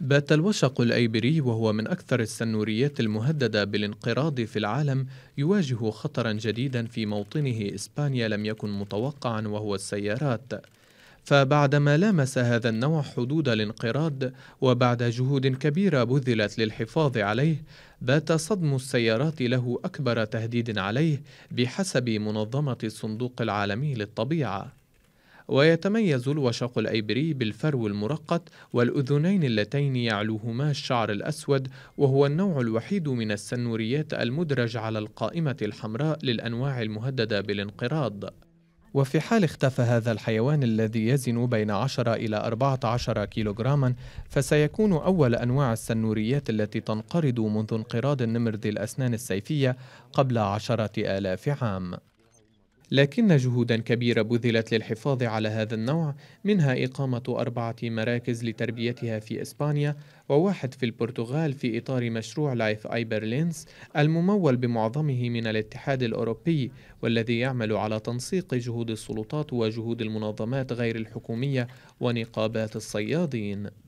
بات الوشق الأيبري وهو من أكثر السنوريات المهددة بالانقراض في العالم يواجه خطرا جديدا في موطنه إسبانيا لم يكن متوقعا وهو السيارات فبعدما لامس هذا النوع حدود الانقراض وبعد جهود كبيرة بذلت للحفاظ عليه بات صدم السيارات له أكبر تهديد عليه بحسب منظمة الصندوق العالمي للطبيعة ويتميز الوشق الأيبري بالفرو المرقط والأذنين اللتين يعلوهما الشعر الأسود وهو النوع الوحيد من السنوريات المدرج على القائمة الحمراء للأنواع المهددة بالانقراض وفي حال اختفى هذا الحيوان الذي يزن بين 10 إلى 14 كيلوغراما فسيكون أول أنواع السنوريات التي تنقرض منذ انقراض النمر ذي الأسنان السيفية قبل عشرة آلاف عام لكن جهودا كبيرة بذلت للحفاظ على هذا النوع منها إقامة أربعة مراكز لتربيتها في إسبانيا وواحد في البرتغال في إطار مشروع لايف أي برلينز الممول بمعظمه من الاتحاد الأوروبي والذي يعمل على تنسيق جهود السلطات وجهود المنظمات غير الحكومية ونقابات الصيادين